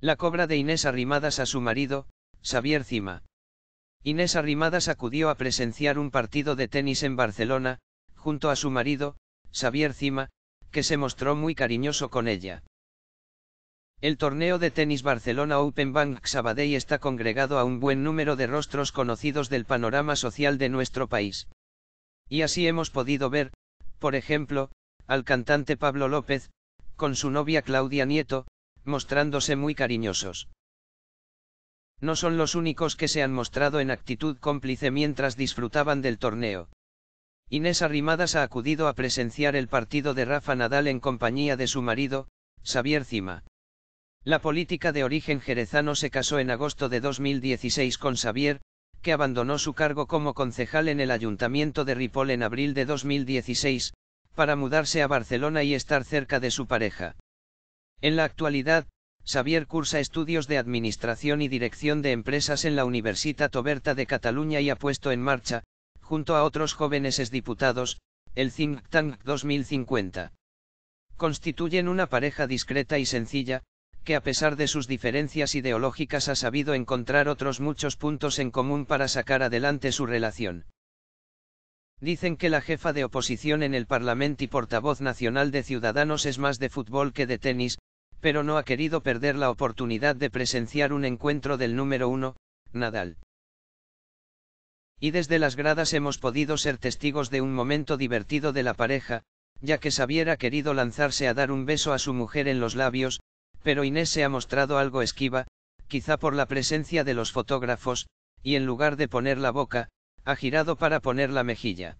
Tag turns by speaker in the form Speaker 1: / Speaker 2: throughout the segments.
Speaker 1: La cobra de Inés Arrimadas a su marido, Xavier Cima. Inés Arrimadas acudió a presenciar un partido de tenis en Barcelona, junto a su marido, Xavier Cima, que se mostró muy cariñoso con ella. El torneo de tenis Barcelona Open Bank Sabadell está congregado a un buen número de rostros conocidos del panorama social de nuestro país. Y así hemos podido ver, por ejemplo, al cantante Pablo López, con su novia Claudia Nieto, mostrándose muy cariñosos. No son los únicos que se han mostrado en actitud cómplice mientras disfrutaban del torneo. Inés Arrimadas ha acudido a presenciar el partido de Rafa Nadal en compañía de su marido, Xavier Cima. La política de origen jerezano se casó en agosto de 2016 con Xavier, que abandonó su cargo como concejal en el ayuntamiento de Ripoll en abril de 2016, para mudarse a Barcelona y estar cerca de su pareja. En la actualidad, Xavier cursa estudios de Administración y Dirección de Empresas en la Universitat Oberta de Cataluña y ha puesto en marcha, junto a otros jóvenes exdiputados, el Think Tank 2050. Constituyen una pareja discreta y sencilla, que a pesar de sus diferencias ideológicas ha sabido encontrar otros muchos puntos en común para sacar adelante su relación. Dicen que la jefa de oposición en el Parlamento y portavoz nacional de Ciudadanos es más de fútbol que de tenis, pero no ha querido perder la oportunidad de presenciar un encuentro del número uno, Nadal. Y desde las gradas hemos podido ser testigos de un momento divertido de la pareja, ya que Sabiera ha querido lanzarse a dar un beso a su mujer en los labios, pero Inés se ha mostrado algo esquiva, quizá por la presencia de los fotógrafos, y en lugar de poner la boca, ha girado para poner la mejilla.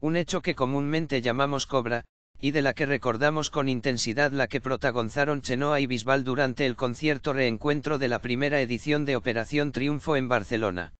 Speaker 1: Un hecho que comúnmente llamamos cobra, y de la que recordamos con intensidad la que protagonizaron Chenoa y Bisbal durante el concierto reencuentro de la primera edición de Operación Triunfo en Barcelona.